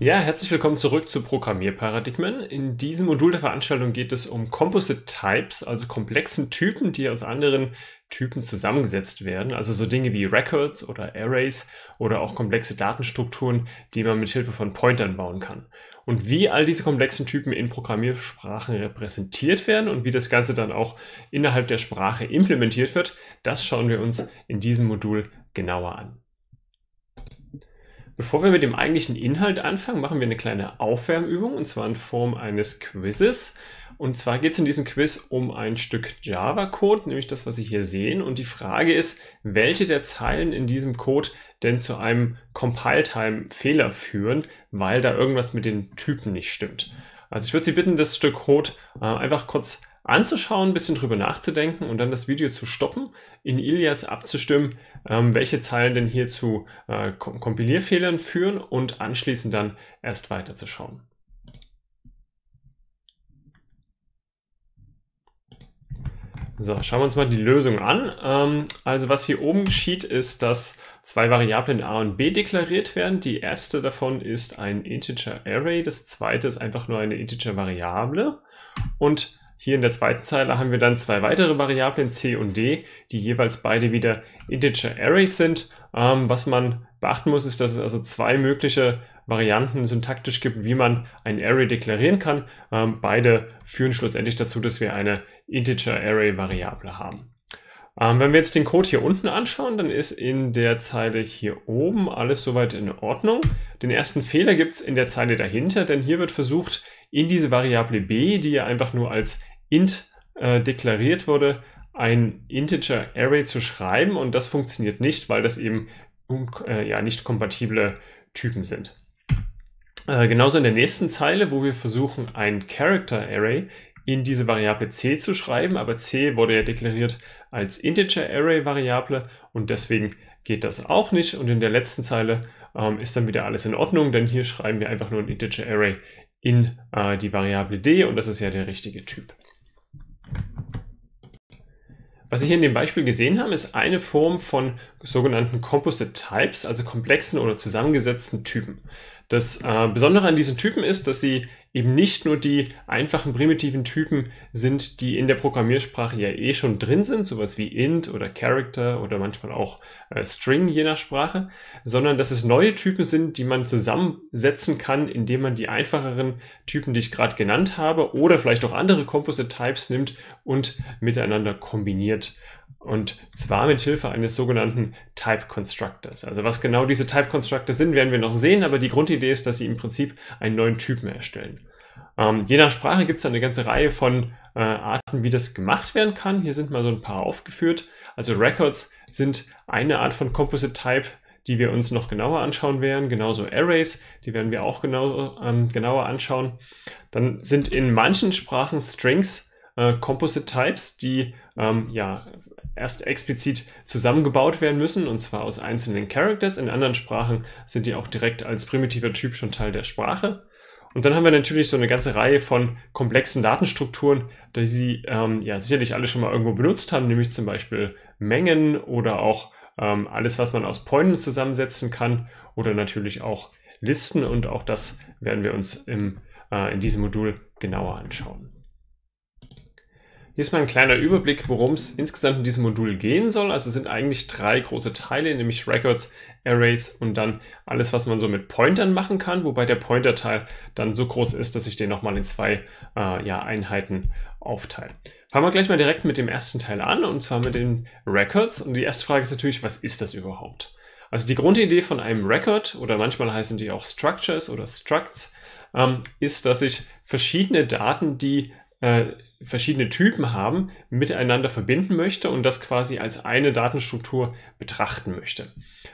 Ja, herzlich willkommen zurück zu Programmierparadigmen. In diesem Modul der Veranstaltung geht es um Composite Types, also komplexen Typen, die aus anderen Typen zusammengesetzt werden. Also so Dinge wie Records oder Arrays oder auch komplexe Datenstrukturen, die man mit Hilfe von Pointern bauen kann. Und wie all diese komplexen Typen in Programmiersprachen repräsentiert werden und wie das Ganze dann auch innerhalb der Sprache implementiert wird, das schauen wir uns in diesem Modul genauer an. Bevor wir mit dem eigentlichen Inhalt anfangen, machen wir eine kleine Aufwärmübung und zwar in Form eines Quizzes. Und zwar geht es in diesem Quiz um ein Stück Java-Code, nämlich das, was Sie hier sehen. Und die Frage ist, welche der Zeilen in diesem Code denn zu einem Compile-Time-Fehler führen, weil da irgendwas mit den Typen nicht stimmt. Also ich würde Sie bitten, das Stück Code äh, einfach kurz anzuschauen, ein bisschen drüber nachzudenken und dann das Video zu stoppen, in Ilias abzustimmen, ähm, welche Zeilen denn hier zu äh, Kompilierfehlern führen und anschließend dann erst weiterzuschauen. So, schauen wir uns mal die Lösung an. Ähm, also was hier oben geschieht, ist, dass zwei Variablen a und b deklariert werden. Die erste davon ist ein Integer Array, das zweite ist einfach nur eine Integer Variable. Und hier in der zweiten Zeile haben wir dann zwei weitere Variablen, c und d, die jeweils beide wieder Integer Arrays sind. Ähm, was man beachten muss, ist, dass es also zwei mögliche Varianten syntaktisch gibt, wie man ein Array deklarieren kann. Ähm, beide führen schlussendlich dazu, dass wir eine Integer Array Variable haben. Ähm, wenn wir jetzt den Code hier unten anschauen, dann ist in der Zeile hier oben alles soweit in Ordnung. Den ersten Fehler gibt es in der Zeile dahinter, denn hier wird versucht, in diese Variable b, die ja einfach nur als int äh, deklariert wurde, ein Integer Array zu schreiben und das funktioniert nicht, weil das eben äh, ja, nicht kompatible Typen sind. Äh, genauso in der nächsten Zeile, wo wir versuchen, ein Character Array in diese Variable c zu schreiben, aber c wurde ja deklariert als Integer Array Variable und deswegen geht das auch nicht. Und in der letzten Zeile ähm, ist dann wieder alles in Ordnung, denn hier schreiben wir einfach nur ein Integer Array in äh, die Variable d und das ist ja der richtige Typ. Was Sie hier in dem Beispiel gesehen haben, ist eine Form von sogenannten Composite Types, also komplexen oder zusammengesetzten Typen. Das äh, Besondere an diesen Typen ist, dass sie eben nicht nur die einfachen primitiven Typen sind, die in der Programmiersprache ja eh schon drin sind, sowas wie int oder character oder manchmal auch äh, string je nach Sprache, sondern dass es neue Typen sind, die man zusammensetzen kann, indem man die einfacheren Typen, die ich gerade genannt habe, oder vielleicht auch andere Composite Types nimmt und miteinander kombiniert. Und zwar mit Hilfe eines sogenannten Type Constructors. Also was genau diese Type Constructors sind, werden wir noch sehen, aber die Grundidee ist, dass sie im Prinzip einen neuen Typen erstellen. Ähm, je nach Sprache gibt es eine ganze Reihe von äh, Arten, wie das gemacht werden kann. Hier sind mal so ein paar aufgeführt. Also Records sind eine Art von Composite Type, die wir uns noch genauer anschauen werden. Genauso Arrays, die werden wir auch genau, ähm, genauer anschauen. Dann sind in manchen Sprachen Strings äh, Composite Types, die ähm, ja, erst explizit zusammengebaut werden müssen, und zwar aus einzelnen Characters. In anderen Sprachen sind die auch direkt als primitiver Typ schon Teil der Sprache. Und dann haben wir natürlich so eine ganze Reihe von komplexen Datenstrukturen, die Sie ähm, ja sicherlich alle schon mal irgendwo benutzt haben, nämlich zum Beispiel Mengen oder auch ähm, alles, was man aus Pointen zusammensetzen kann oder natürlich auch Listen. Und auch das werden wir uns im, äh, in diesem Modul genauer anschauen. Hier ist mal ein kleiner Überblick, worum es insgesamt in diesem Modul gehen soll. Also es sind eigentlich drei große Teile, nämlich Records, Arrays und dann alles, was man so mit Pointern machen kann, wobei der Pointer-Teil dann so groß ist, dass ich den nochmal in zwei äh, ja, Einheiten aufteile. Fangen wir gleich mal direkt mit dem ersten Teil an und zwar mit den Records. Und die erste Frage ist natürlich, was ist das überhaupt? Also die Grundidee von einem Record oder manchmal heißen die auch Structures oder Structs, ähm, ist, dass ich verschiedene Daten, die äh, verschiedene Typen haben, miteinander verbinden möchte und das quasi als eine Datenstruktur betrachten möchte.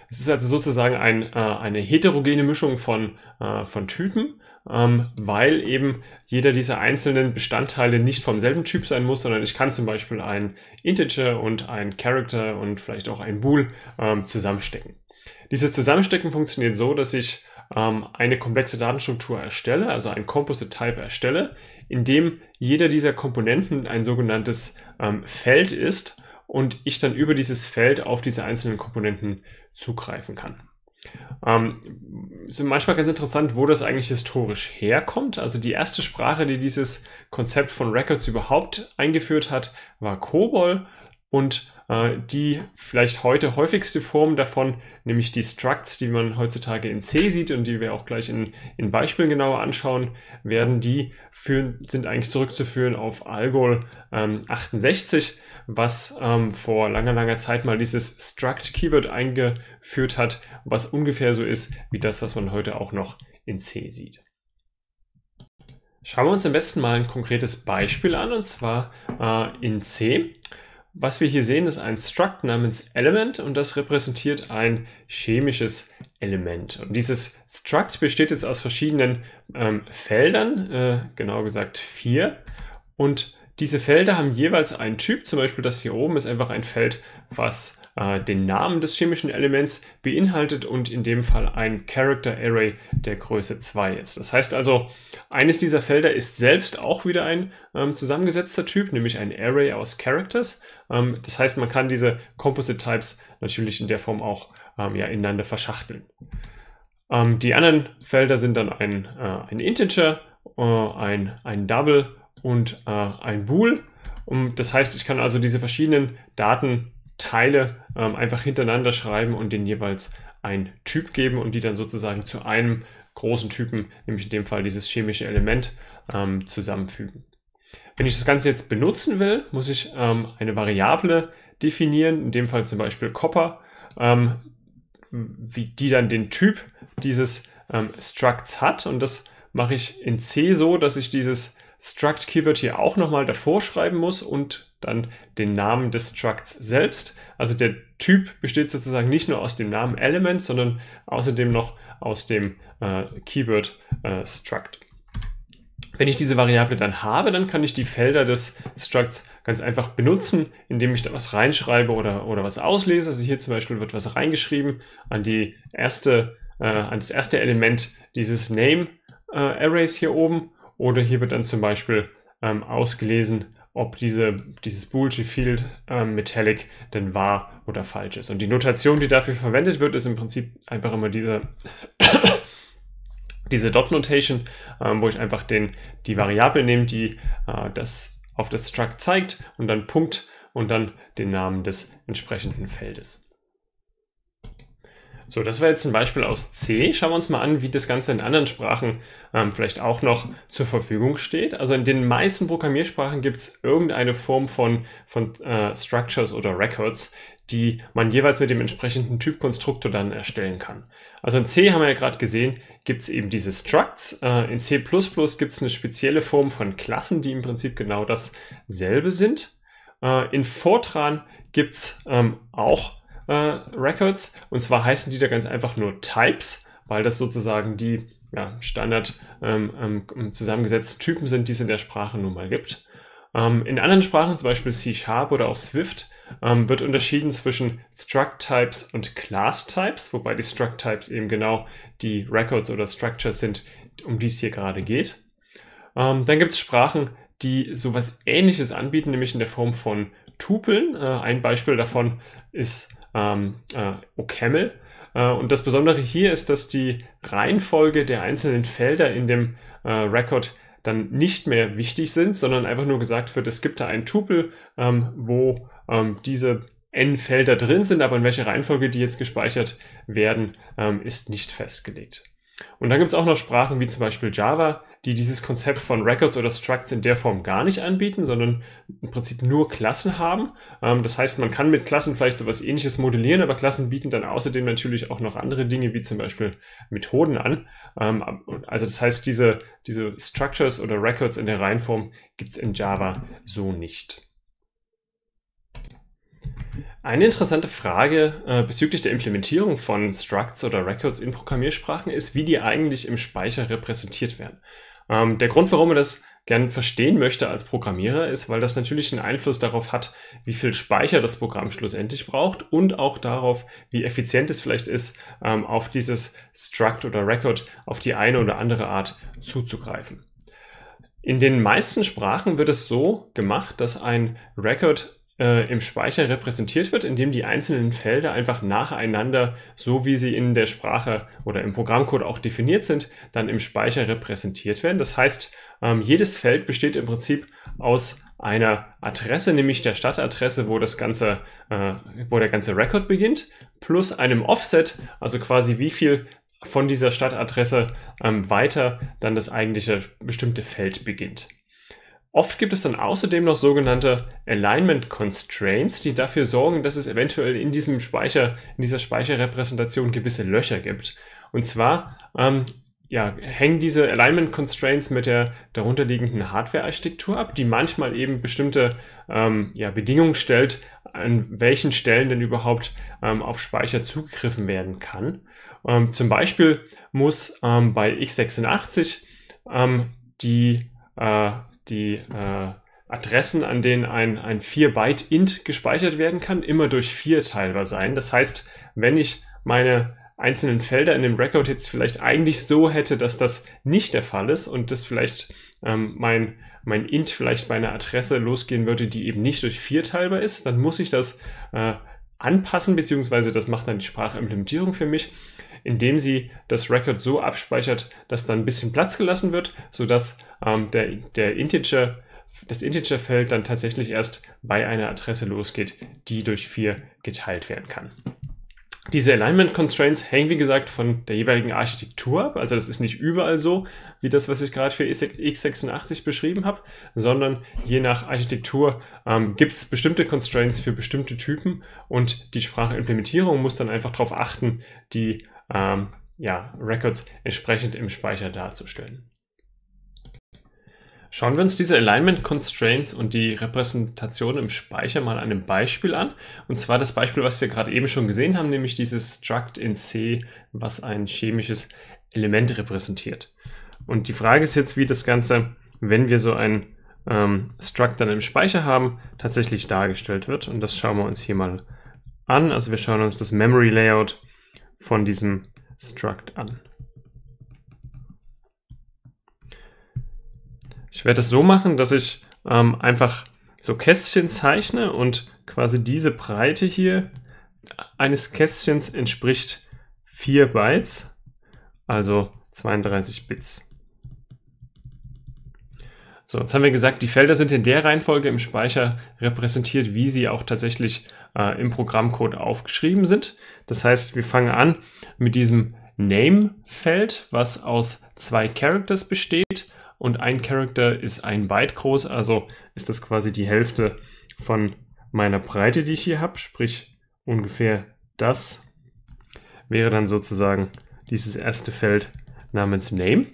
Es ist also sozusagen ein, äh, eine heterogene Mischung von, äh, von Typen, ähm, weil eben jeder dieser einzelnen Bestandteile nicht vom selben Typ sein muss, sondern ich kann zum Beispiel ein Integer und ein Character und vielleicht auch ein Bool ähm, zusammenstecken. Dieses Zusammenstecken funktioniert so, dass ich ähm, eine komplexe Datenstruktur erstelle, also ein Composite Type erstelle, in dem jeder dieser Komponenten ein sogenanntes ähm, Feld ist und ich dann über dieses Feld auf diese einzelnen Komponenten zugreifen kann. Ähm, ist manchmal ganz interessant, wo das eigentlich historisch herkommt. Also die erste Sprache, die dieses Konzept von Records überhaupt eingeführt hat, war COBOL. Und äh, die vielleicht heute häufigste Form davon, nämlich die Structs, die man heutzutage in C sieht und die wir auch gleich in, in Beispielen genauer anschauen werden, die führen, sind eigentlich zurückzuführen auf Algol ähm, 68, was ähm, vor langer, langer Zeit mal dieses Struct-Keyword eingeführt hat, was ungefähr so ist wie das, was man heute auch noch in C sieht. Schauen wir uns am besten mal ein konkretes Beispiel an, und zwar äh, in C was wir hier sehen, ist ein Struct namens Element und das repräsentiert ein chemisches Element. Und dieses Struct besteht jetzt aus verschiedenen ähm, Feldern, äh, genau gesagt vier. Und diese Felder haben jeweils einen Typ, zum Beispiel das hier oben ist einfach ein Feld, was äh, den Namen des chemischen Elements beinhaltet und in dem Fall ein Character Array der Größe 2 ist. Das heißt also, eines dieser Felder ist selbst auch wieder ein ähm, zusammengesetzter Typ, nämlich ein Array aus Characters. Ähm, das heißt, man kann diese Composite Types natürlich in der Form auch ähm, ja, ineinander verschachteln. Ähm, die anderen Felder sind dann ein, äh, ein Integer, äh, ein, ein Double und äh, ein Bool. Und ähm, das heißt, ich kann also diese verschiedenen Daten Teile ähm, einfach hintereinander schreiben und den jeweils einen Typ geben und die dann sozusagen zu einem großen Typen, nämlich in dem Fall dieses chemische Element, ähm, zusammenfügen. Wenn ich das Ganze jetzt benutzen will, muss ich ähm, eine Variable definieren, in dem Fall zum Beispiel Copper, ähm, wie die dann den Typ dieses ähm, Structs hat und das mache ich in C so, dass ich dieses Struct Keyword hier auch nochmal davor schreiben muss und dann den Namen des Structs selbst. Also der Typ besteht sozusagen nicht nur aus dem Namen Element, sondern außerdem noch aus dem äh, Keyword äh, Struct. Wenn ich diese Variable dann habe, dann kann ich die Felder des Structs ganz einfach benutzen, indem ich da was reinschreibe oder, oder was auslese. Also hier zum Beispiel wird was reingeschrieben an, die erste, äh, an das erste Element dieses Name äh, Arrays hier oben. Oder hier wird dann zum Beispiel ähm, ausgelesen ob diese, dieses Boolean Field äh, Metallic denn wahr oder falsch ist. Und die Notation, die dafür verwendet wird, ist im Prinzip einfach immer diese, diese Dot Notation, äh, wo ich einfach den, die Variable nehme, die äh, das auf das Struct zeigt und dann Punkt und dann den Namen des entsprechenden Feldes. So, das war jetzt ein Beispiel aus C. Schauen wir uns mal an, wie das Ganze in anderen Sprachen ähm, vielleicht auch noch zur Verfügung steht. Also in den meisten Programmiersprachen gibt es irgendeine Form von, von äh, Structures oder Records, die man jeweils mit dem entsprechenden Typkonstruktor dann erstellen kann. Also in C haben wir ja gerade gesehen, gibt es eben diese Structs. Äh, in C++ gibt es eine spezielle Form von Klassen, die im Prinzip genau dasselbe sind. Äh, in Fortran gibt es ähm, auch äh, Records. Und zwar heißen die da ganz einfach nur Types, weil das sozusagen die ja, standard ähm, ähm, ähm zusammengesetzten Typen sind, die es in der Sprache nun mal gibt. Ähm, in anderen Sprachen, zum Beispiel C-Sharp oder auch Swift, ähm, wird unterschieden zwischen Struct-Types und Class-Types, wobei die Struct-Types eben genau die Records oder Structures sind, um die es hier gerade geht. Ähm, dann gibt es Sprachen, die sowas ähnliches anbieten, nämlich in der Form von Tupeln. Äh, ein Beispiel davon ist ähm, äh, OCaml. Äh, und das Besondere hier ist, dass die Reihenfolge der einzelnen Felder in dem äh, Record dann nicht mehr wichtig sind, sondern einfach nur gesagt wird, es gibt da ein Tupel, ähm, wo ähm, diese n-Felder drin sind, aber in welcher Reihenfolge die jetzt gespeichert werden, ähm, ist nicht festgelegt. Und dann gibt es auch noch Sprachen wie zum Beispiel Java, die dieses Konzept von Records oder Structs in der Form gar nicht anbieten, sondern im Prinzip nur Klassen haben. Ähm, das heißt, man kann mit Klassen vielleicht sowas ähnliches modellieren, aber Klassen bieten dann außerdem natürlich auch noch andere Dinge, wie zum Beispiel Methoden an. Ähm, also das heißt, diese, diese Structures oder Records in der Reihenform gibt es in Java so nicht. Eine interessante Frage äh, bezüglich der Implementierung von Structs oder Records in Programmiersprachen ist, wie die eigentlich im Speicher repräsentiert werden. Ähm, der Grund, warum man das gern verstehen möchte als Programmierer, ist, weil das natürlich einen Einfluss darauf hat, wie viel Speicher das Programm schlussendlich braucht und auch darauf, wie effizient es vielleicht ist, ähm, auf dieses Struct oder Record auf die eine oder andere Art zuzugreifen. In den meisten Sprachen wird es so gemacht, dass ein Record äh, im Speicher repräsentiert wird, indem die einzelnen Felder einfach nacheinander, so wie sie in der Sprache oder im Programmcode auch definiert sind, dann im Speicher repräsentiert werden. Das heißt, ähm, jedes Feld besteht im Prinzip aus einer Adresse, nämlich der Stadtadresse, wo das ganze, äh, wo der ganze Record beginnt, plus einem Offset, also quasi wie viel von dieser Stadtadresse ähm, weiter dann das eigentliche bestimmte Feld beginnt. Oft gibt es dann außerdem noch sogenannte Alignment Constraints, die dafür sorgen, dass es eventuell in diesem Speicher, in dieser Speicherrepräsentation gewisse Löcher gibt. Und zwar ähm, ja, hängen diese Alignment Constraints mit der darunterliegenden Hardware-Architektur ab, die manchmal eben bestimmte ähm, ja, Bedingungen stellt, an welchen Stellen denn überhaupt ähm, auf Speicher zugegriffen werden kann. Ähm, zum Beispiel muss ähm, bei x86 ähm, die äh, die äh, Adressen, an denen ein, ein 4-Byte-Int gespeichert werden kann, immer durch 4 teilbar sein. Das heißt, wenn ich meine einzelnen Felder in dem Record jetzt vielleicht eigentlich so hätte, dass das nicht der Fall ist und das vielleicht ähm, mein, mein int vielleicht bei einer Adresse losgehen würde, die eben nicht durch 4 teilbar ist, dann muss ich das äh, anpassen, beziehungsweise das macht dann die Sprachimplementierung für mich indem sie das Record so abspeichert, dass dann ein bisschen Platz gelassen wird, sodass ähm, der, der Integer, das Integer-Feld dann tatsächlich erst bei einer Adresse losgeht, die durch 4 geteilt werden kann. Diese Alignment Constraints hängen, wie gesagt, von der jeweiligen Architektur ab. Also das ist nicht überall so, wie das, was ich gerade für x86 beschrieben habe, sondern je nach Architektur ähm, gibt es bestimmte Constraints für bestimmte Typen und die Sprachimplementierung muss dann einfach darauf achten, die ähm, ja, Records entsprechend im Speicher darzustellen. Schauen wir uns diese Alignment Constraints und die Repräsentation im Speicher mal an einem Beispiel an. Und zwar das Beispiel, was wir gerade eben schon gesehen haben, nämlich dieses Struct in C, was ein chemisches Element repräsentiert. Und die Frage ist jetzt, wie das Ganze, wenn wir so ein ähm, Struct dann im Speicher haben, tatsächlich dargestellt wird. Und das schauen wir uns hier mal an. Also wir schauen uns das Memory Layout an von diesem Struct an. Ich werde es so machen, dass ich ähm, einfach so Kästchen zeichne und quasi diese Breite hier eines Kästchens entspricht 4 Bytes, also 32 Bits. So, jetzt haben wir gesagt, die Felder sind in der Reihenfolge im Speicher repräsentiert, wie sie auch tatsächlich äh, im Programmcode aufgeschrieben sind. Das heißt, wir fangen an mit diesem Name-Feld, was aus zwei Characters besteht und ein Character ist ein Byte groß, also ist das quasi die Hälfte von meiner Breite, die ich hier habe, sprich ungefähr das wäre dann sozusagen dieses erste Feld namens Name.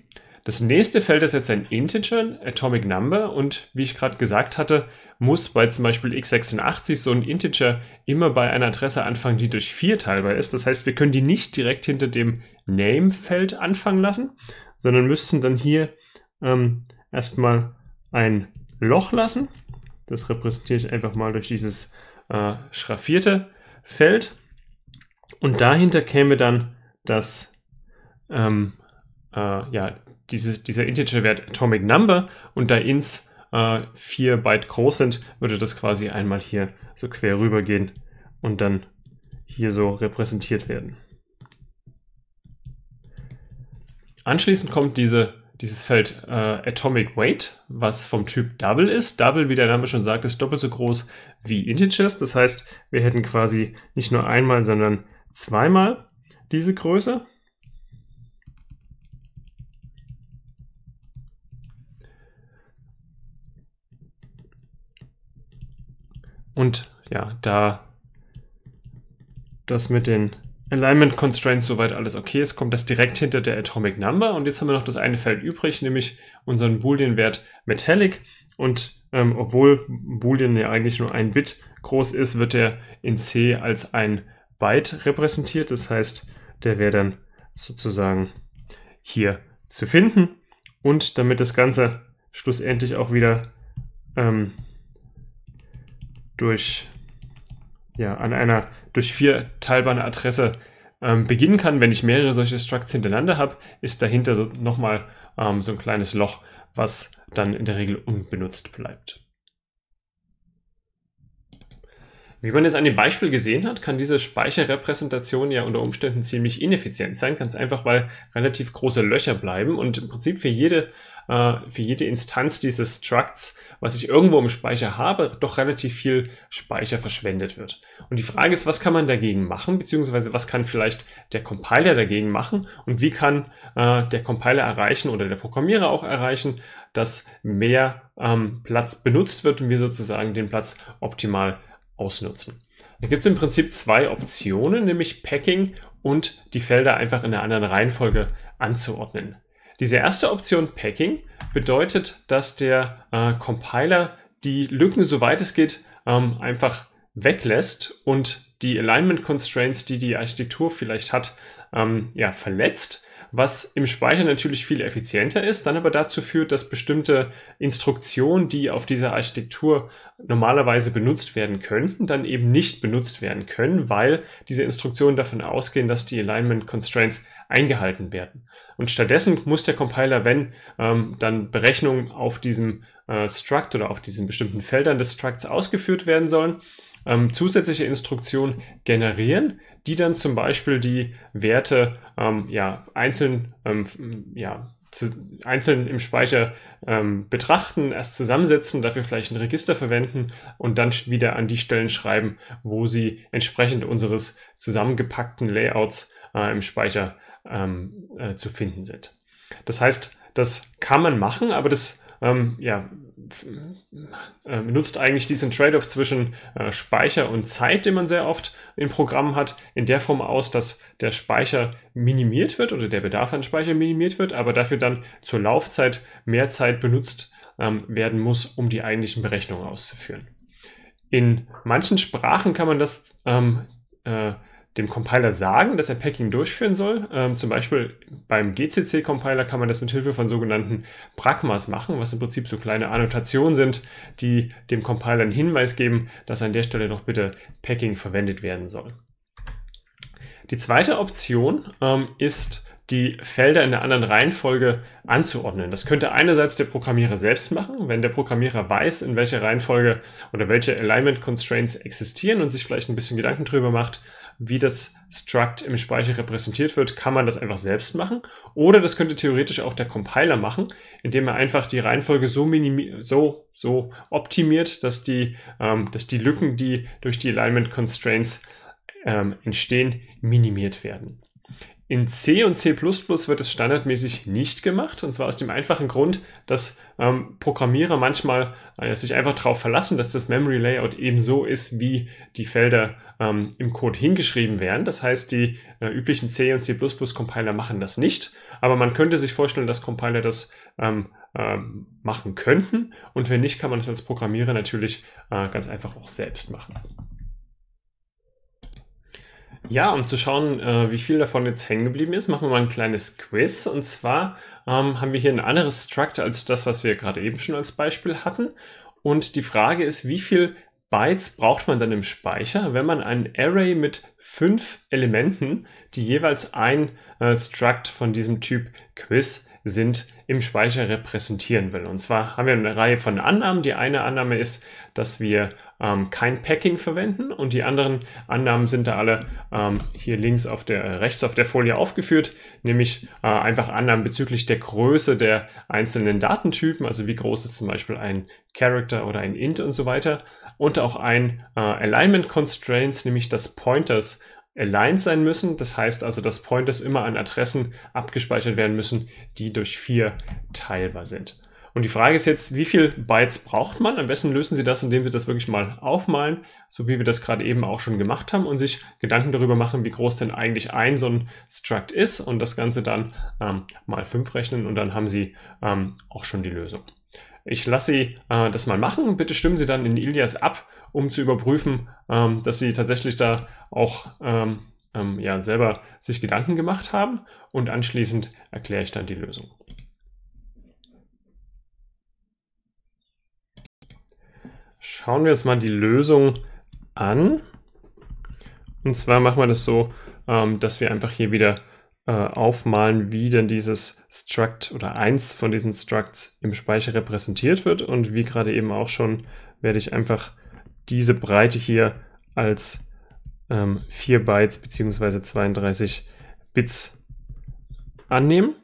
Das nächste Feld ist jetzt ein Integer, Atomic Number und wie ich gerade gesagt hatte, muss bei zum Beispiel x86 so ein Integer immer bei einer Adresse anfangen, die durch 4 teilbar ist. Das heißt, wir können die nicht direkt hinter dem Name-Feld anfangen lassen, sondern müssten dann hier ähm, erstmal ein Loch lassen. Das repräsentiere ich einfach mal durch dieses äh, schraffierte Feld. Und dahinter käme dann das ähm, äh, ja, dieses, dieser Integerwert Atomic Number und da ins äh, 4 Byte groß sind, würde das quasi einmal hier so quer rüber gehen und dann hier so repräsentiert werden. Anschließend kommt diese, dieses Feld äh, Atomic Weight, was vom Typ Double ist. Double, wie der Name schon sagt, ist doppelt so groß wie Integers. Das heißt, wir hätten quasi nicht nur einmal, sondern zweimal diese Größe. Und ja, da das mit den Alignment Constraints soweit alles okay ist, kommt das direkt hinter der Atomic Number. Und jetzt haben wir noch das eine Feld übrig, nämlich unseren Boolean-Wert Metallic. Und ähm, obwohl Boolean ja eigentlich nur ein Bit groß ist, wird er in C als ein Byte repräsentiert. Das heißt, der wäre dann sozusagen hier zu finden. Und damit das Ganze schlussendlich auch wieder ähm, durch, ja, an einer durch vier teilbare Adresse ähm, beginnen kann. Wenn ich mehrere solche Structs hintereinander habe, ist dahinter so, nochmal ähm, so ein kleines Loch, was dann in der Regel unbenutzt bleibt. Wie man jetzt an dem Beispiel gesehen hat, kann diese Speicherrepräsentation ja unter Umständen ziemlich ineffizient sein, ganz einfach, weil relativ große Löcher bleiben und im Prinzip für jede äh, für jede Instanz dieses Structs, was ich irgendwo im Speicher habe, doch relativ viel Speicher verschwendet wird. Und die Frage ist, was kann man dagegen machen, beziehungsweise was kann vielleicht der Compiler dagegen machen und wie kann äh, der Compiler erreichen oder der Programmierer auch erreichen, dass mehr ähm, Platz benutzt wird und wir sozusagen den Platz optimal ausnutzen. Da gibt es im Prinzip zwei Optionen, nämlich Packing und die Felder einfach in einer anderen Reihenfolge anzuordnen. Diese erste Option Packing bedeutet, dass der äh, Compiler die Lücken, soweit es geht, ähm, einfach weglässt und die Alignment Constraints, die die Architektur vielleicht hat, ähm, ja, verletzt was im Speicher natürlich viel effizienter ist, dann aber dazu führt, dass bestimmte Instruktionen, die auf dieser Architektur normalerweise benutzt werden könnten, dann eben nicht benutzt werden können, weil diese Instruktionen davon ausgehen, dass die Alignment Constraints eingehalten werden. Und stattdessen muss der Compiler, wenn ähm, dann Berechnungen auf diesem äh, Struct oder auf diesen bestimmten Feldern des Structs ausgeführt werden sollen, ähm, zusätzliche Instruktionen generieren, die dann zum Beispiel die Werte ähm, ja, einzeln ähm, ja, zu, einzeln im Speicher ähm, betrachten, erst zusammensetzen, dafür vielleicht ein Register verwenden und dann wieder an die Stellen schreiben, wo sie entsprechend unseres zusammengepackten Layouts äh, im Speicher ähm, äh, zu finden sind. Das heißt, das kann man machen, aber das ähm, ja, äh, nutzt eigentlich diesen Trade-off zwischen äh, Speicher und Zeit, den man sehr oft in Programmen hat, in der Form aus, dass der Speicher minimiert wird oder der Bedarf an Speicher minimiert wird, aber dafür dann zur Laufzeit mehr Zeit benutzt ähm, werden muss, um die eigentlichen Berechnungen auszuführen. In manchen Sprachen kann man das ähm, äh, dem Compiler sagen, dass er Packing durchführen soll. Ähm, zum Beispiel beim GCC-Compiler kann man das mit Hilfe von sogenannten Pragmas machen, was im Prinzip so kleine Annotationen sind, die dem Compiler einen Hinweis geben, dass an der Stelle doch bitte Packing verwendet werden soll. Die zweite Option ähm, ist, die Felder in einer anderen Reihenfolge anzuordnen. Das könnte einerseits der Programmierer selbst machen, wenn der Programmierer weiß, in welcher Reihenfolge oder welche Alignment Constraints existieren und sich vielleicht ein bisschen Gedanken drüber macht, wie das Struct im Speicher repräsentiert wird, kann man das einfach selbst machen. Oder das könnte theoretisch auch der Compiler machen, indem er einfach die Reihenfolge so, so, so optimiert, dass die, ähm, dass die Lücken, die durch die Alignment Constraints ähm, entstehen, minimiert werden. In C und C wird es standardmäßig nicht gemacht, und zwar aus dem einfachen Grund, dass ähm, Programmierer manchmal äh, sich einfach darauf verlassen, dass das Memory Layout eben so ist, wie die Felder ähm, im Code hingeschrieben werden. Das heißt, die äh, üblichen C und C Compiler machen das nicht, aber man könnte sich vorstellen, dass Compiler das ähm, äh, machen könnten, und wenn nicht, kann man es als Programmierer natürlich äh, ganz einfach auch selbst machen. Ja, um zu schauen, äh, wie viel davon jetzt hängen geblieben ist, machen wir mal ein kleines Quiz. Und zwar ähm, haben wir hier ein anderes Struct als das, was wir gerade eben schon als Beispiel hatten. Und die Frage ist, wie viel Bytes braucht man dann im Speicher, wenn man ein Array mit fünf Elementen, die jeweils ein äh, Struct von diesem Typ Quiz sind, im Speicher repräsentieren will. Und zwar haben wir eine Reihe von Annahmen. Die eine Annahme ist, dass wir ähm, kein Packing verwenden und die anderen Annahmen sind da alle ähm, hier links auf der, äh, rechts auf der Folie aufgeführt, nämlich äh, einfach Annahmen bezüglich der Größe der einzelnen Datentypen, also wie groß ist zum Beispiel ein Character oder ein Int und so weiter und auch ein äh, Alignment Constraints, nämlich dass Pointers aligned sein müssen. Das heißt also, dass Pointers immer an Adressen abgespeichert werden müssen, die durch 4 teilbar sind. Und die Frage ist jetzt, wie viel Bytes braucht man? Am besten lösen Sie das, indem Sie das wirklich mal aufmalen, so wie wir das gerade eben auch schon gemacht haben und sich Gedanken darüber machen, wie groß denn eigentlich ein so ein Struct ist und das Ganze dann ähm, mal 5 rechnen und dann haben Sie ähm, auch schon die Lösung. Ich lasse Sie äh, das mal machen. Bitte stimmen Sie dann in Ilias ab, um zu überprüfen, ähm, dass sie tatsächlich da auch ähm, ähm, ja, selber sich Gedanken gemacht haben und anschließend erkläre ich dann die Lösung. Schauen wir uns mal die Lösung an. Und zwar machen wir das so, ähm, dass wir einfach hier wieder äh, aufmalen, wie denn dieses Struct oder eins von diesen Structs im Speicher repräsentiert wird. Und wie gerade eben auch schon, werde ich einfach diese Breite hier als ähm, 4 Bytes bzw. 32 Bits annehmen.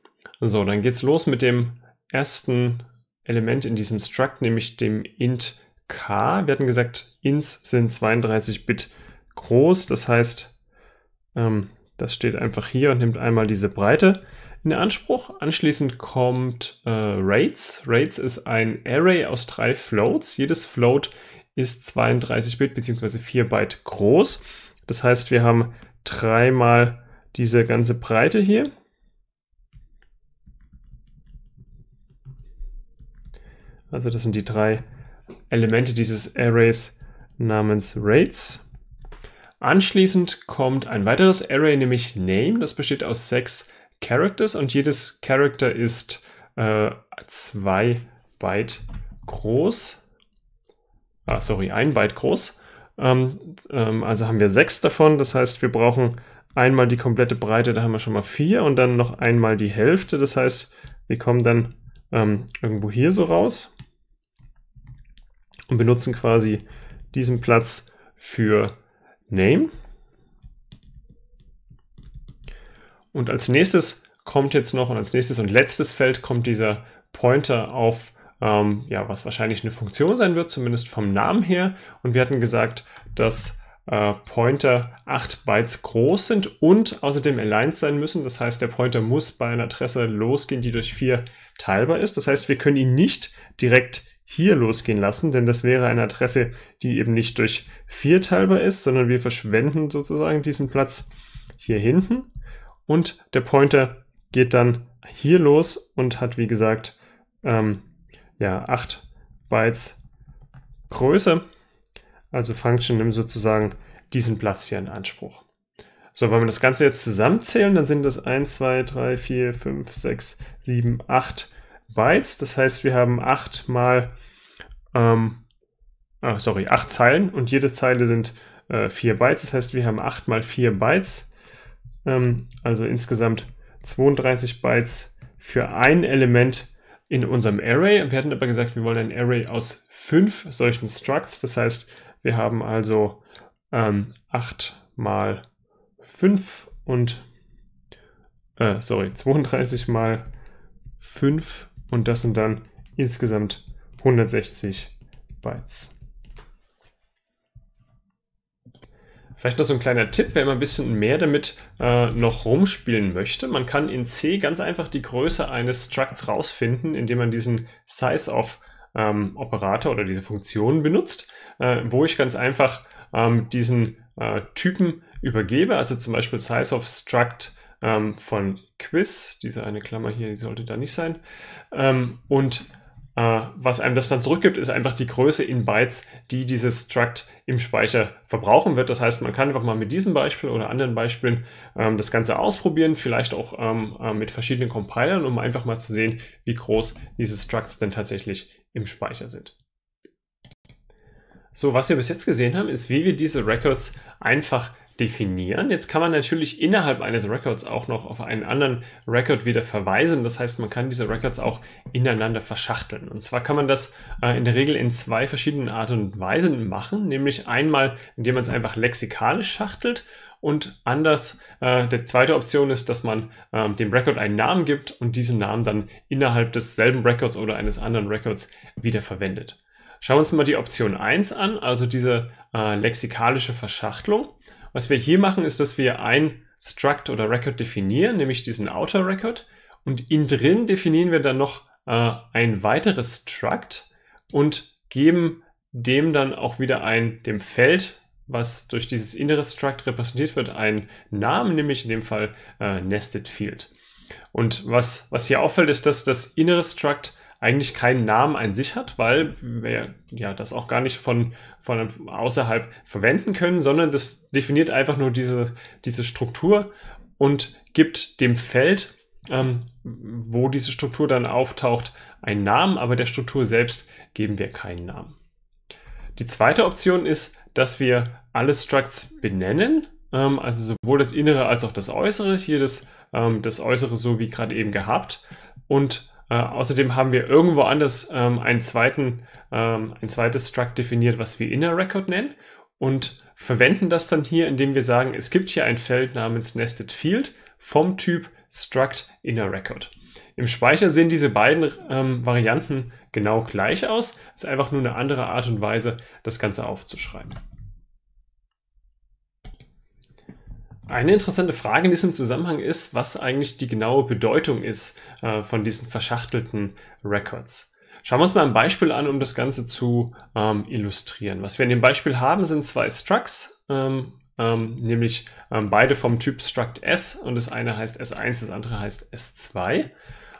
So, dann geht's los mit dem ersten Element in diesem Struct, nämlich dem int k. Wir hatten gesagt, ints sind 32 Bit groß, das heißt, ähm, das steht einfach hier und nimmt einmal diese Breite in Anspruch. Anschließend kommt äh, Rates. Rates ist ein Array aus drei Floats. Jedes Float ist 32 Bit bzw. 4 Byte groß. Das heißt, wir haben dreimal diese ganze Breite hier. Also das sind die drei Elemente dieses Arrays namens Rates. Anschließend kommt ein weiteres Array, nämlich Name. Das besteht aus sechs Characters und jedes Character ist äh, Byte groß ah, sorry, ein Byte groß. Ähm, ähm, also haben wir sechs davon. Das heißt, wir brauchen einmal die komplette Breite, da haben wir schon mal vier und dann noch einmal die Hälfte. Das heißt, wir kommen dann ähm, irgendwo hier so raus und benutzen quasi diesen Platz für Name. Und als nächstes kommt jetzt noch und als nächstes und letztes Feld kommt dieser Pointer auf ähm, ja, was wahrscheinlich eine Funktion sein wird, zumindest vom Namen her. Und wir hatten gesagt, dass äh, Pointer 8 Bytes groß sind und außerdem aligned sein müssen. Das heißt, der Pointer muss bei einer Adresse losgehen, die durch 4 teilbar ist. Das heißt, wir können ihn nicht direkt hier losgehen lassen, denn das wäre eine Adresse, die eben nicht durch 4 teilbar ist, sondern wir verschwenden sozusagen diesen Platz hier hinten. Und der Pointer geht dann hier los und hat, wie gesagt, ähm, ja, 8 Bytes Größe. Also Function nimmt sozusagen diesen Platz hier in Anspruch. So, wenn wir das Ganze jetzt zusammenzählen, dann sind das 1, 2, 3, 4, 5, 6, 7, 8 Bytes. Das heißt, wir haben 8 mal, ähm, ah, sorry, 8 Zeilen und jede Zeile sind äh, 4 Bytes. Das heißt, wir haben 8 mal 4 Bytes, ähm, also insgesamt 32 Bytes für ein Element in unserem Array. Wir hatten aber gesagt, wir wollen ein Array aus fünf solchen Structs. Das heißt, wir haben also ähm, 8 mal 5 und, äh, sorry, 32 mal 5 und das sind dann insgesamt 160 Bytes. Vielleicht noch so ein kleiner Tipp, wer immer ein bisschen mehr damit äh, noch rumspielen möchte. Man kann in C ganz einfach die Größe eines Structs rausfinden, indem man diesen Size-of ähm, Operator oder diese Funktion benutzt, äh, wo ich ganz einfach ähm, diesen äh, Typen übergebe, also zum Beispiel Size of Struct ähm, von Quiz, diese eine Klammer hier, die sollte da nicht sein, ähm, und Uh, was einem das dann zurückgibt, ist einfach die Größe in Bytes, die dieses Struct im Speicher verbrauchen wird. Das heißt, man kann einfach mal mit diesem Beispiel oder anderen Beispielen ähm, das Ganze ausprobieren, vielleicht auch ähm, äh, mit verschiedenen Compilern, um einfach mal zu sehen, wie groß diese Structs denn tatsächlich im Speicher sind. So, was wir bis jetzt gesehen haben, ist, wie wir diese Records einfach definieren. Jetzt kann man natürlich innerhalb eines Records auch noch auf einen anderen Record wieder verweisen. Das heißt, man kann diese Records auch ineinander verschachteln. Und zwar kann man das äh, in der Regel in zwei verschiedenen Arten und Weisen machen, nämlich einmal, indem man es einfach lexikalisch schachtelt und anders, äh, die zweite Option ist, dass man ähm, dem Record einen Namen gibt und diesen Namen dann innerhalb desselben Records oder eines anderen Records wieder verwendet. Schauen wir uns mal die Option 1 an, also diese äh, lexikalische Verschachtelung. Was wir hier machen, ist, dass wir ein Struct oder Record definieren, nämlich diesen Outer Record. Und in drin definieren wir dann noch äh, ein weiteres Struct und geben dem dann auch wieder ein, dem Feld, was durch dieses innere Struct repräsentiert wird, einen Namen, nämlich in dem Fall äh, Nested Field. Und was, was hier auffällt, ist, dass das innere Struct eigentlich keinen Namen an sich hat, weil wir ja das auch gar nicht von, von außerhalb verwenden können, sondern das definiert einfach nur diese, diese Struktur und gibt dem Feld, ähm, wo diese Struktur dann auftaucht, einen Namen, aber der Struktur selbst geben wir keinen Namen. Die zweite Option ist, dass wir alle Structs benennen, ähm, also sowohl das Innere als auch das Äußere. Hier das, ähm, das Äußere so wie gerade eben gehabt und äh, außerdem haben wir irgendwo anders ähm, einen zweiten, ähm, ein zweites Struct definiert, was wir Inner Record nennen und verwenden das dann hier, indem wir sagen, es gibt hier ein Feld namens Nested Field vom Typ Struct Inner Record. Im Speicher sehen diese beiden ähm, Varianten genau gleich aus. Es ist einfach nur eine andere Art und Weise, das Ganze aufzuschreiben. Eine interessante Frage in diesem Zusammenhang ist, was eigentlich die genaue Bedeutung ist äh, von diesen verschachtelten Records. Schauen wir uns mal ein Beispiel an, um das Ganze zu ähm, illustrieren. Was wir in dem Beispiel haben, sind zwei Structs, ähm, ähm, nämlich ähm, beide vom Typ Struct S und das eine heißt S1, das andere heißt S2.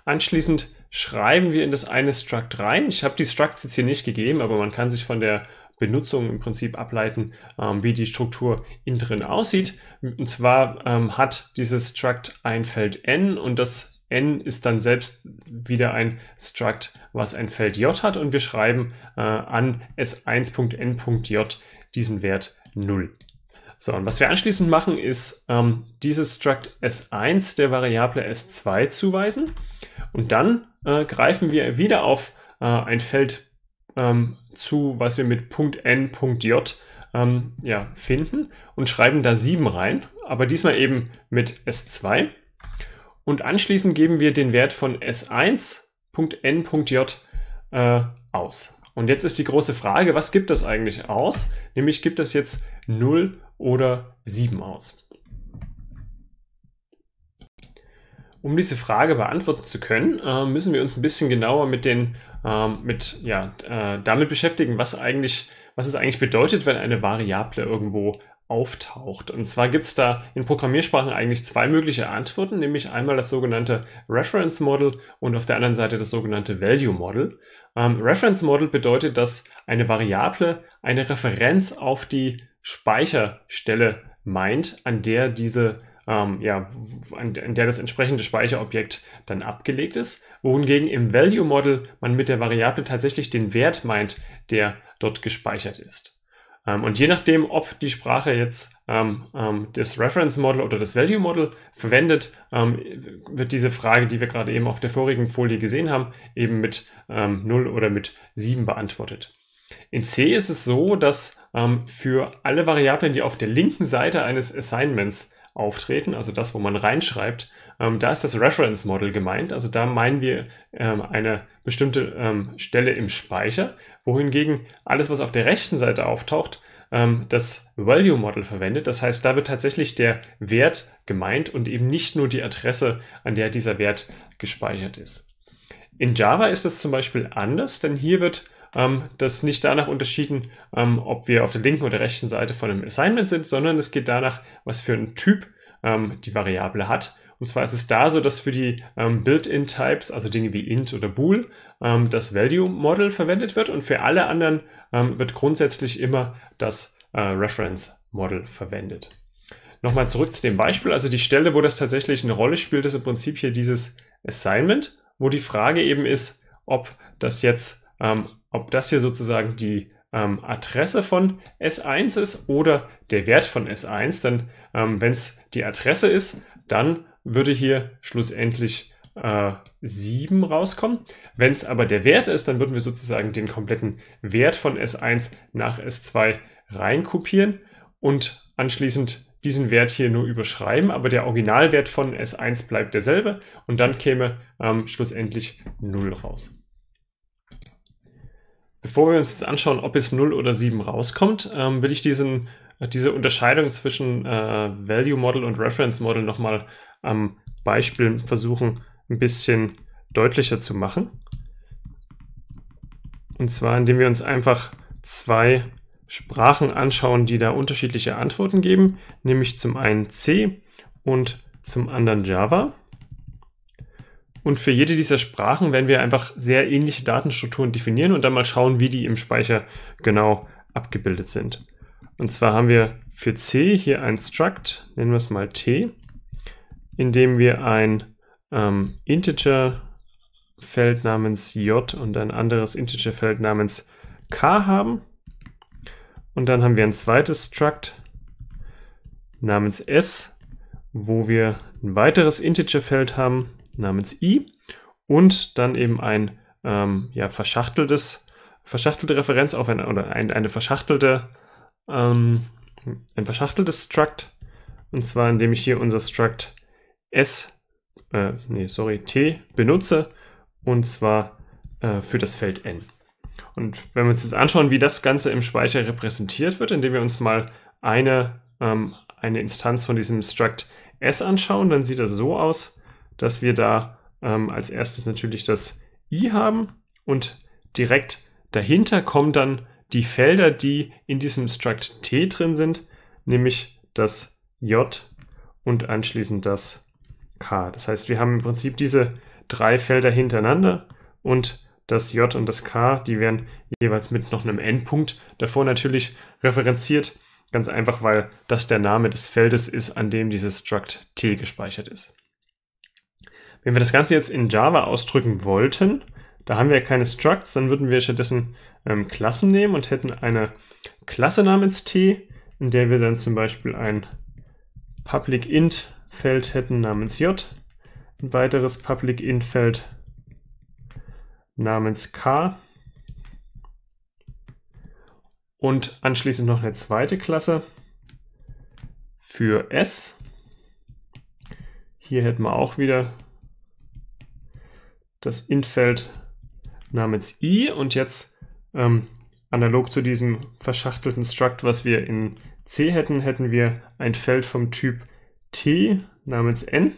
Anschließend schreiben wir in das eine Struct rein. Ich habe die Structs jetzt hier nicht gegeben, aber man kann sich von der Benutzung im Prinzip ableiten, ähm, wie die Struktur innen drin aussieht. Und zwar ähm, hat dieses Struct ein Feld n und das n ist dann selbst wieder ein Struct, was ein Feld j hat und wir schreiben äh, an s1.n.j diesen Wert 0. So, und was wir anschließend machen, ist ähm, dieses Struct s1 der Variable s2 zuweisen und dann äh, greifen wir wieder auf äh, ein Feld ähm, zu, was wir mit Punkt N, Punkt J ähm, ja, finden und schreiben da 7 rein, aber diesmal eben mit S2. Und anschließend geben wir den Wert von S1.n.j 1 Punkt N, äh, aus. Und jetzt ist die große Frage, was gibt das eigentlich aus? Nämlich gibt das jetzt 0 oder 7 aus? Um diese Frage beantworten zu können, äh, müssen wir uns ein bisschen genauer mit den ähm, mit, ja, äh, damit beschäftigen, was eigentlich, was es eigentlich bedeutet, wenn eine Variable irgendwo auftaucht. Und zwar gibt es da in Programmiersprachen eigentlich zwei mögliche Antworten, nämlich einmal das sogenannte Reference Model und auf der anderen Seite das sogenannte Value Model. Ähm, Reference Model bedeutet, dass eine Variable eine Referenz auf die Speicherstelle meint, an der diese ähm, ja, an, an der das entsprechende Speicherobjekt dann abgelegt ist, wohingegen im Value Model man mit der Variable tatsächlich den Wert meint, der dort gespeichert ist. Ähm, und je nachdem, ob die Sprache jetzt ähm, ähm das Reference Model oder das Value Model verwendet, ähm, wird diese Frage, die wir gerade eben auf der vorigen Folie gesehen haben, eben mit 0 ähm, oder mit 7 beantwortet. In C ist es so, dass für alle Variablen, die auf der linken Seite eines Assignments auftreten, also das, wo man reinschreibt, ähm, da ist das Reference Model gemeint. Also da meinen wir ähm, eine bestimmte ähm, Stelle im Speicher, wohingegen alles, was auf der rechten Seite auftaucht, ähm, das Value Model verwendet. Das heißt, da wird tatsächlich der Wert gemeint und eben nicht nur die Adresse, an der dieser Wert gespeichert ist. In Java ist das zum Beispiel anders, denn hier wird ähm, das nicht danach unterschieden, ähm, ob wir auf der linken oder rechten Seite von einem Assignment sind, sondern es geht danach, was für einen Typ ähm, die Variable hat. Und zwar ist es da so, dass für die ähm, Built-in-Types, also Dinge wie int oder bool, ähm, das Value-Model verwendet wird und für alle anderen ähm, wird grundsätzlich immer das äh, Reference-Model verwendet. Nochmal zurück zu dem Beispiel, also die Stelle, wo das tatsächlich eine Rolle spielt, ist im Prinzip hier dieses Assignment, wo die Frage eben ist, ob das jetzt ähm, ob das hier sozusagen die ähm, Adresse von S1 ist oder der Wert von S1. Denn ähm, wenn es die Adresse ist, dann würde hier schlussendlich äh, 7 rauskommen. Wenn es aber der Wert ist, dann würden wir sozusagen den kompletten Wert von S1 nach S2 reinkopieren und anschließend diesen Wert hier nur überschreiben, aber der Originalwert von S1 bleibt derselbe und dann käme ähm, schlussendlich 0 raus. Bevor wir uns anschauen, ob es 0 oder 7 rauskommt, ähm, will ich diesen, äh, diese Unterscheidung zwischen äh, Value Model und Reference Model nochmal am Beispiel versuchen, ein bisschen deutlicher zu machen. Und zwar, indem wir uns einfach zwei Sprachen anschauen, die da unterschiedliche Antworten geben, nämlich zum einen C und zum anderen Java. Und für jede dieser Sprachen werden wir einfach sehr ähnliche Datenstrukturen definieren und dann mal schauen, wie die im Speicher genau abgebildet sind. Und zwar haben wir für C hier ein Struct, nennen wir es mal T, in dem wir ein ähm, Integer-Feld namens J und ein anderes Integer-Feld namens K haben. Und dann haben wir ein zweites Struct namens S, wo wir ein weiteres Integer-Feld haben, namens i und dann eben ein ähm, ja, verschachteltes, verschachtelte Referenz auf ein, oder ein, eine verschachtelte, ähm, ein verschachteltes Struct. Und zwar, indem ich hier unser Struct s, äh, nee, sorry, t benutze und zwar äh, für das Feld n. Und wenn wir uns jetzt anschauen, wie das Ganze im Speicher repräsentiert wird, indem wir uns mal eine, ähm, eine Instanz von diesem Struct s anschauen, dann sieht das so aus, dass wir da ähm, als erstes natürlich das i haben und direkt dahinter kommen dann die Felder, die in diesem Struct t drin sind, nämlich das j und anschließend das k. Das heißt, wir haben im Prinzip diese drei Felder hintereinander und das j und das k, die werden jeweils mit noch einem Endpunkt davor natürlich referenziert. Ganz einfach, weil das der Name des Feldes ist, an dem dieses Struct t gespeichert ist. Wenn wir das Ganze jetzt in Java ausdrücken wollten, da haben wir keine Structs, dann würden wir stattdessen ähm, Klassen nehmen und hätten eine Klasse namens T, in der wir dann zum Beispiel ein Public Int Feld hätten namens J, ein weiteres Public Int Feld namens K und anschließend noch eine zweite Klasse für S. Hier hätten wir auch wieder das Int-Feld namens i und jetzt ähm, analog zu diesem verschachtelten Struct, was wir in C hätten, hätten wir ein Feld vom Typ t namens n.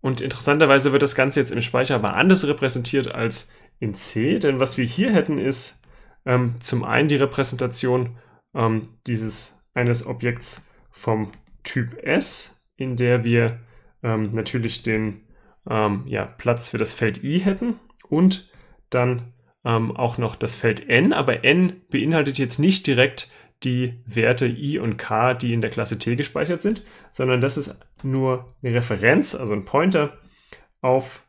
Und interessanterweise wird das Ganze jetzt im Speicher aber anders repräsentiert als in C, denn was wir hier hätten ist ähm, zum einen die Repräsentation ähm, dieses eines Objekts vom Typ S, in der wir ähm, natürlich den ähm, ja, Platz für das Feld i hätten und dann ähm, auch noch das Feld n, aber n beinhaltet jetzt nicht direkt die Werte i und k, die in der Klasse t gespeichert sind, sondern das ist nur eine Referenz, also ein Pointer auf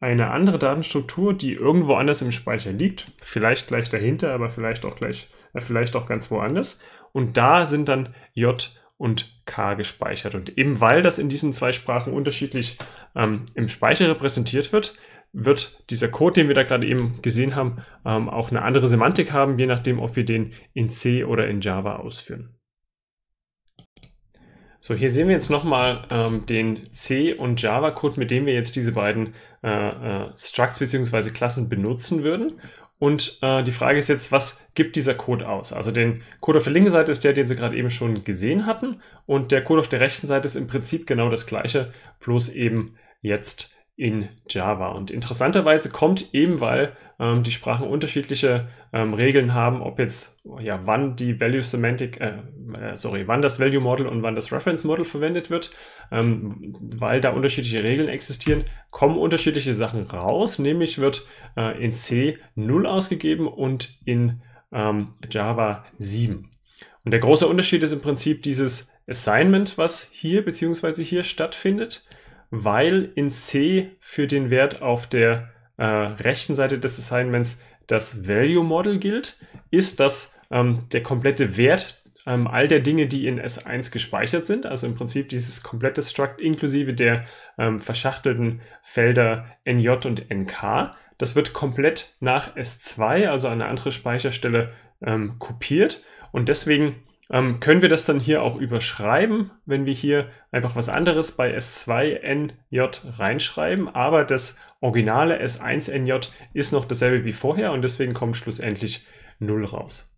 eine andere Datenstruktur, die irgendwo anders im Speicher liegt, vielleicht gleich dahinter, aber vielleicht auch gleich, äh, vielleicht auch ganz woanders. Und da sind dann j und K gespeichert. Und eben weil das in diesen zwei Sprachen unterschiedlich ähm, im Speicher repräsentiert wird, wird dieser Code, den wir da gerade eben gesehen haben, ähm, auch eine andere Semantik haben, je nachdem, ob wir den in C oder in Java ausführen. So, hier sehen wir jetzt nochmal ähm, den C- und Java-Code, mit dem wir jetzt diese beiden äh, äh, Structs bzw. Klassen benutzen würden. Und äh, die Frage ist jetzt, was gibt dieser Code aus? Also den Code auf der linken Seite ist der, den Sie gerade eben schon gesehen hatten. Und der Code auf der rechten Seite ist im Prinzip genau das gleiche, bloß eben jetzt in Java. Und interessanterweise kommt eben, weil ähm, die Sprachen unterschiedliche ähm, Regeln haben, ob jetzt, ja, wann die Value Semantic, äh, äh, sorry, wann das Value Model und wann das Reference Model verwendet wird, ähm, weil da unterschiedliche Regeln existieren, kommen unterschiedliche Sachen raus, nämlich wird äh, in C 0 ausgegeben und in ähm, Java 7. Und der große Unterschied ist im Prinzip dieses Assignment, was hier beziehungsweise hier stattfindet weil in C für den Wert auf der äh, rechten Seite des Assignments das Value Model gilt, ist das ähm, der komplette Wert ähm, all der Dinge, die in S1 gespeichert sind. Also im Prinzip dieses komplette Struct inklusive der ähm, verschachtelten Felder NJ und NK. Das wird komplett nach S2, also an eine andere Speicherstelle, ähm, kopiert. Und deswegen ähm, können wir das dann hier auch überschreiben, wenn wir hier einfach was anderes bei S2NJ reinschreiben, aber das originale S1NJ ist noch dasselbe wie vorher und deswegen kommt schlussendlich 0 raus.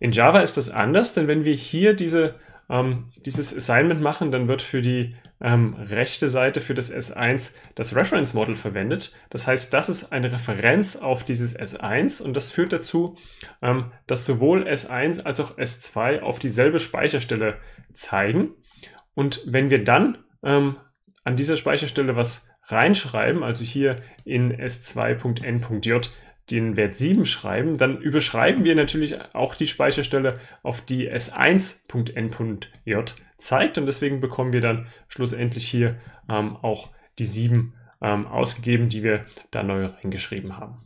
In Java ist das anders, denn wenn wir hier diese, ähm, dieses Assignment machen, dann wird für die ähm, rechte Seite für das S1 das Reference Model verwendet. Das heißt, das ist eine Referenz auf dieses S1 und das führt dazu, ähm, dass sowohl S1 als auch S2 auf dieselbe Speicherstelle zeigen. Und wenn wir dann ähm, an dieser Speicherstelle was reinschreiben, also hier in s2.n.j den Wert 7 schreiben, dann überschreiben wir natürlich auch die Speicherstelle, auf die s1.n.j zeigt. Und deswegen bekommen wir dann schlussendlich hier ähm, auch die 7 ähm, ausgegeben, die wir da neu reingeschrieben haben.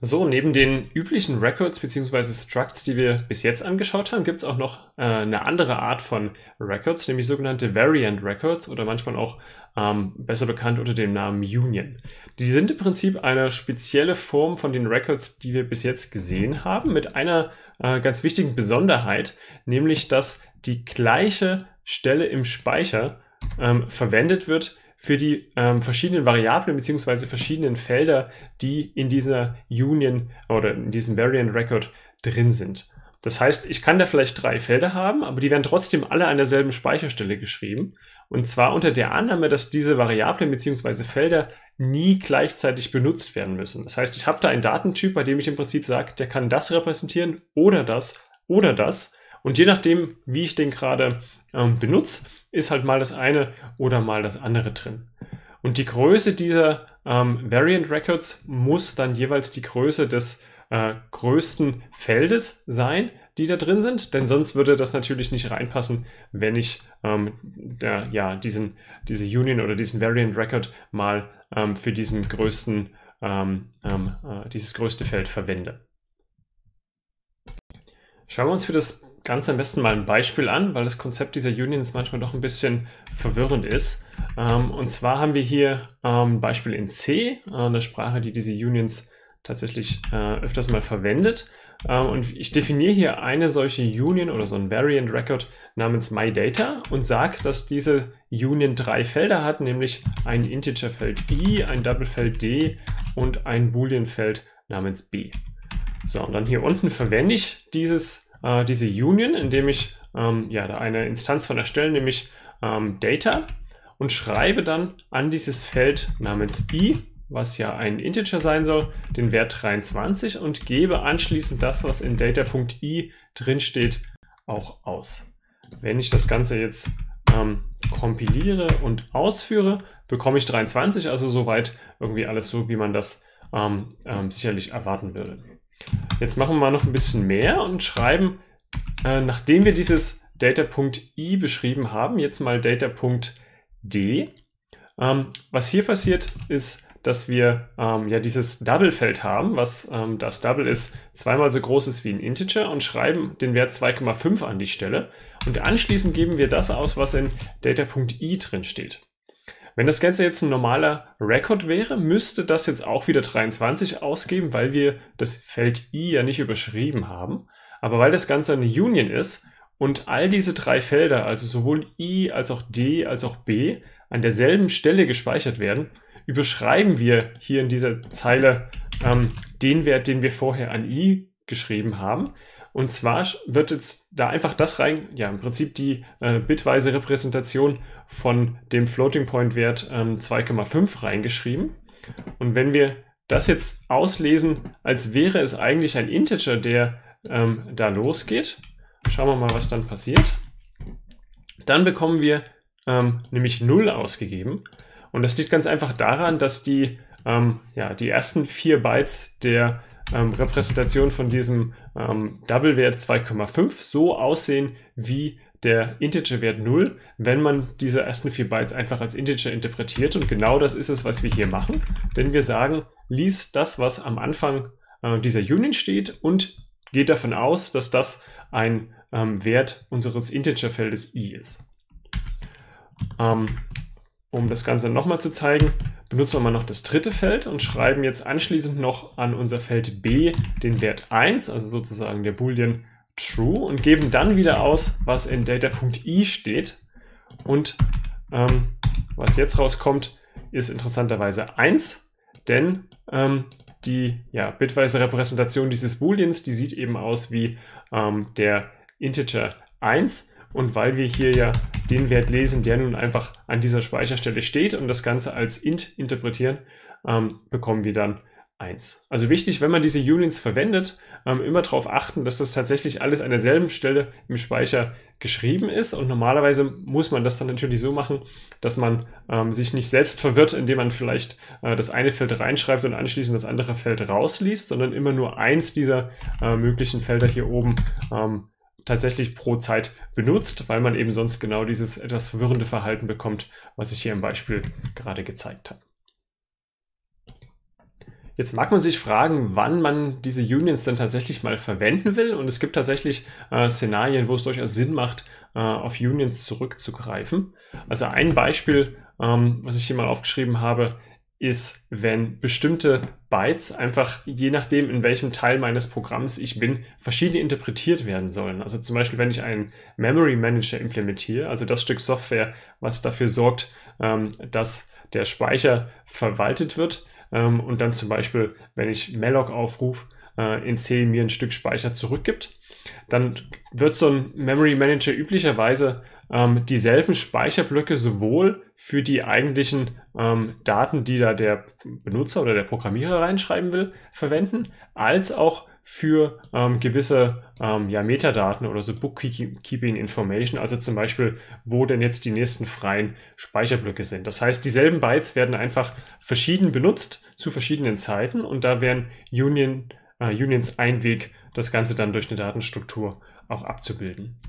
So, neben den üblichen Records bzw. Structs, die wir bis jetzt angeschaut haben, gibt es auch noch äh, eine andere Art von Records, nämlich sogenannte Variant Records oder manchmal auch ähm, besser bekannt unter dem Namen Union. Die sind im Prinzip eine spezielle Form von den Records, die wir bis jetzt gesehen haben, mit einer äh, ganz wichtigen Besonderheit, nämlich dass die gleiche Stelle im Speicher ähm, verwendet wird für die ähm, verschiedenen Variablen bzw. verschiedenen Felder, die in dieser Union oder in diesem Variant Record drin sind. Das heißt, ich kann da vielleicht drei Felder haben, aber die werden trotzdem alle an derselben Speicherstelle geschrieben. Und zwar unter der Annahme, dass diese Variablen bzw. Felder nie gleichzeitig benutzt werden müssen. Das heißt, ich habe da einen Datentyp, bei dem ich im Prinzip sage, der kann das repräsentieren oder das oder das. Und je nachdem, wie ich den gerade ähm, benutze, ist halt mal das eine oder mal das andere drin. Und die Größe dieser ähm, Variant Records muss dann jeweils die Größe des äh, größten Feldes sein, die da drin sind, denn sonst würde das natürlich nicht reinpassen, wenn ich ähm, der, ja, diesen, diese Union oder diesen Variant Record mal ähm, für diesen größten, ähm, ähm, äh, dieses größte Feld verwende. Schauen wir uns für das Ganze am besten mal ein Beispiel an, weil das Konzept dieser Unions manchmal doch ein bisschen verwirrend ist. Ähm, und zwar haben wir hier ein ähm, Beispiel in C, äh, eine Sprache, die diese Unions tatsächlich äh, öfters mal verwendet. Ähm, und ich definiere hier eine solche Union oder so ein Variant Record namens MyData und sage, dass diese Union drei Felder hat, nämlich ein Integerfeld i, ein Doublefeld d und ein Booleanfeld namens b. So, und dann hier unten verwende ich dieses, äh, diese Union, indem ich ähm, ja, da eine Instanz von erstelle, nämlich ähm, Data und schreibe dann an dieses Feld namens i was ja ein Integer sein soll, den Wert 23 und gebe anschließend das, was in data.i drin steht, auch aus. Wenn ich das Ganze jetzt ähm, kompiliere und ausführe, bekomme ich 23, also soweit irgendwie alles so, wie man das ähm, ähm, sicherlich erwarten würde. Jetzt machen wir mal noch ein bisschen mehr und schreiben, äh, nachdem wir dieses Data.i beschrieben haben, jetzt mal Data.d. Ähm, was hier passiert, ist dass wir ähm, ja dieses Double-Feld haben, was ähm, das Double ist, zweimal so groß ist wie ein Integer und schreiben den Wert 2,5 an die Stelle und anschließend geben wir das aus, was in data.i drin steht. Wenn das Ganze jetzt ein normaler Record wäre, müsste das jetzt auch wieder 23 ausgeben, weil wir das Feld i ja nicht überschrieben haben. Aber weil das Ganze eine Union ist und all diese drei Felder, also sowohl i als auch d als auch b, an derselben Stelle gespeichert werden, überschreiben wir hier in dieser Zeile ähm, den Wert, den wir vorher an i geschrieben haben. Und zwar wird jetzt da einfach das rein, ja im Prinzip die äh, bitweise Repräsentation von dem Floating Point Wert ähm, 2,5 reingeschrieben. Und wenn wir das jetzt auslesen, als wäre es eigentlich ein Integer, der ähm, da losgeht, schauen wir mal, was dann passiert. Dann bekommen wir ähm, nämlich 0 ausgegeben. Und das liegt ganz einfach daran, dass die, ähm, ja, die ersten vier Bytes der ähm, Repräsentation von diesem ähm, Double-Wert 2,5 so aussehen wie der Integer-Wert 0, wenn man diese ersten vier Bytes einfach als Integer interpretiert. Und genau das ist es, was wir hier machen. Denn wir sagen, lies das, was am Anfang äh, dieser Union steht und geht davon aus, dass das ein ähm, Wert unseres Integer-Feldes i ist. Ähm, um das Ganze nochmal zu zeigen, benutzen wir mal noch das dritte Feld und schreiben jetzt anschließend noch an unser Feld B den Wert 1, also sozusagen der Boolean true und geben dann wieder aus, was in data.i steht. Und ähm, was jetzt rauskommt, ist interessanterweise 1, denn ähm, die ja, bitweise Repräsentation dieses Booleans, die sieht eben aus wie ähm, der Integer 1. Und weil wir hier ja den Wert lesen, der nun einfach an dieser Speicherstelle steht und das Ganze als int interpretieren, ähm, bekommen wir dann 1. Also wichtig, wenn man diese Unions verwendet, ähm, immer darauf achten, dass das tatsächlich alles an derselben Stelle im Speicher geschrieben ist. Und normalerweise muss man das dann natürlich so machen, dass man ähm, sich nicht selbst verwirrt, indem man vielleicht äh, das eine Feld reinschreibt und anschließend das andere Feld rausliest, sondern immer nur eins dieser äh, möglichen Felder hier oben ähm, tatsächlich pro Zeit benutzt, weil man eben sonst genau dieses etwas verwirrende Verhalten bekommt, was ich hier im Beispiel gerade gezeigt habe. Jetzt mag man sich fragen, wann man diese Unions dann tatsächlich mal verwenden will. Und es gibt tatsächlich äh, Szenarien, wo es durchaus Sinn macht, äh, auf Unions zurückzugreifen. Also ein Beispiel, ähm, was ich hier mal aufgeschrieben habe, ist, wenn bestimmte Bytes einfach je nachdem, in welchem Teil meines Programms ich bin, verschieden interpretiert werden sollen. Also zum Beispiel, wenn ich einen Memory Manager implementiere, also das Stück Software, was dafür sorgt, ähm, dass der Speicher verwaltet wird ähm, und dann zum Beispiel, wenn ich malloc aufrufe, äh, in C mir ein Stück Speicher zurückgibt, dann wird so ein Memory Manager üblicherweise ähm, dieselben Speicherblöcke sowohl für die eigentlichen ähm, Daten, die da der Benutzer oder der Programmierer reinschreiben will, verwenden, als auch für ähm, gewisse ähm, ja, Metadaten oder so Bookkeeping Information, also zum Beispiel, wo denn jetzt die nächsten freien Speicherblöcke sind. Das heißt, dieselben Bytes werden einfach verschieden benutzt zu verschiedenen Zeiten und da wären Union, äh, Unions Einweg, das Ganze dann durch eine Datenstruktur auch abzubilden.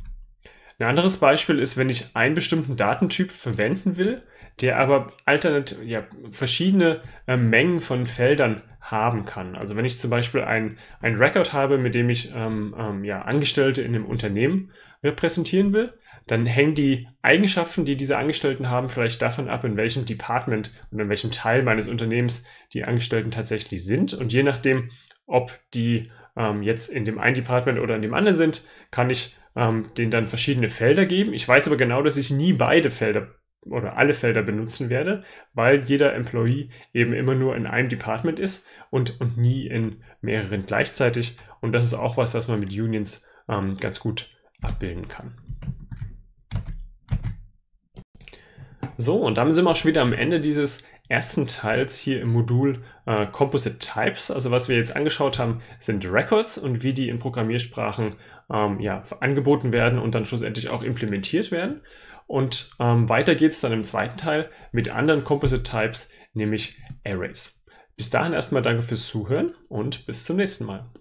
Ein anderes Beispiel ist, wenn ich einen bestimmten Datentyp verwenden will, der aber alternativ, ja, verschiedene äh, Mengen von Feldern haben kann. Also wenn ich zum Beispiel ein, Record habe, mit dem ich ähm, ähm, ja, Angestellte in einem Unternehmen repräsentieren will, dann hängen die Eigenschaften, die diese Angestellten haben, vielleicht davon ab, in welchem Department und in welchem Teil meines Unternehmens die Angestellten tatsächlich sind. Und je nachdem, ob die ähm, jetzt in dem einen Department oder in dem anderen sind, kann ich ähm, denen dann verschiedene Felder geben. Ich weiß aber genau, dass ich nie beide Felder oder alle Felder benutzen werde, weil jeder Employee eben immer nur in einem Department ist und, und nie in mehreren gleichzeitig. Und das ist auch was, was man mit Unions ähm, ganz gut abbilden kann. So, und damit sind wir auch schon wieder am Ende dieses ersten Teils hier im Modul äh, Composite Types. Also was wir jetzt angeschaut haben, sind Records und wie die in Programmiersprachen ähm, ja, angeboten werden und dann schlussendlich auch implementiert werden. Und ähm, weiter geht es dann im zweiten Teil mit anderen Composite Types, nämlich Arrays. Bis dahin erstmal danke fürs Zuhören und bis zum nächsten Mal.